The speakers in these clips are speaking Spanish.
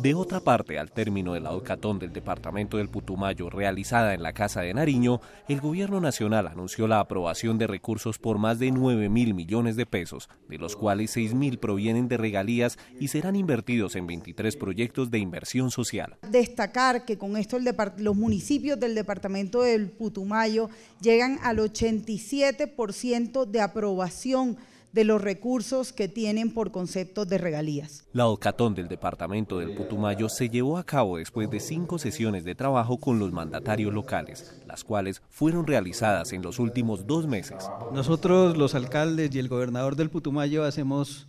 De otra parte, al término de la del departamento del Putumayo realizada en la Casa de Nariño, el gobierno nacional anunció la aprobación de recursos por más de 9 mil millones de pesos, de los cuales 6 mil provienen de regalías y serán invertidos en 23 proyectos de inversión social. Destacar que con esto los municipios del departamento del Putumayo llegan al 87% de aprobación de los recursos que tienen por concepto de regalías. La Ocatón del departamento del Putumayo se llevó a cabo después de cinco sesiones de trabajo con los mandatarios locales, las cuales fueron realizadas en los últimos dos meses. Nosotros, los alcaldes y el gobernador del Putumayo, hacemos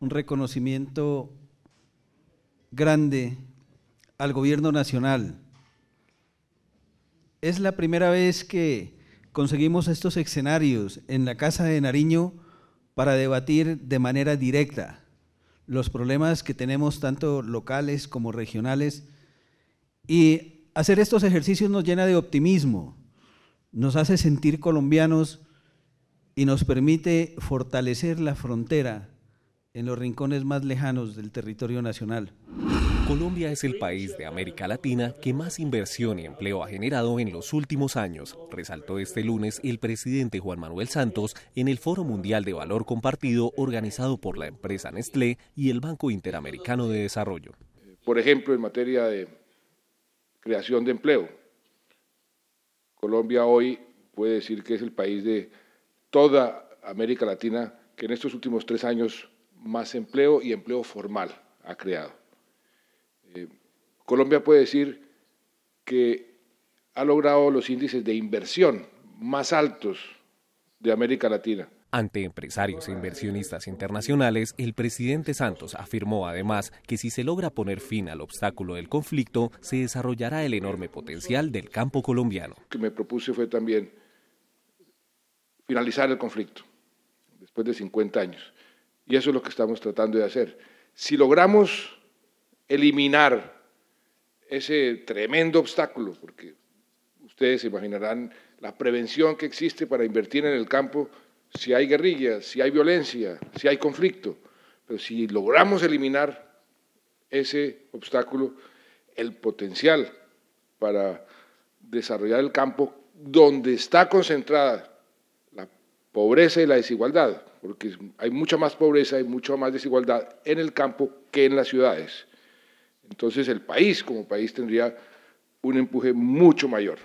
un reconocimiento grande al gobierno nacional. Es la primera vez que conseguimos estos escenarios en la Casa de Nariño para debatir de manera directa los problemas que tenemos tanto locales como regionales. Y hacer estos ejercicios nos llena de optimismo, nos hace sentir colombianos y nos permite fortalecer la frontera en los rincones más lejanos del territorio nacional. Colombia es el país de América Latina que más inversión y empleo ha generado en los últimos años, resaltó este lunes el presidente Juan Manuel Santos en el Foro Mundial de Valor Compartido organizado por la empresa Nestlé y el Banco Interamericano de Desarrollo. Por ejemplo, en materia de creación de empleo, Colombia hoy puede decir que es el país de toda América Latina que en estos últimos tres años más empleo y empleo formal ha creado. Colombia puede decir que ha logrado los índices de inversión más altos de América Latina. Ante empresarios e inversionistas internacionales, el presidente Santos afirmó además que si se logra poner fin al obstáculo del conflicto, se desarrollará el enorme potencial del campo colombiano. Lo que me propuse fue también finalizar el conflicto después de 50 años. Y eso es lo que estamos tratando de hacer. Si logramos eliminar ese tremendo obstáculo, porque ustedes se imaginarán la prevención que existe para invertir en el campo si hay guerrillas, si hay violencia, si hay conflicto. Pero si logramos eliminar ese obstáculo, el potencial para desarrollar el campo donde está concentrada la pobreza y la desigualdad, porque hay mucha más pobreza y mucha más desigualdad en el campo que en las ciudades. Entonces el país como país tendría un empuje mucho mayor.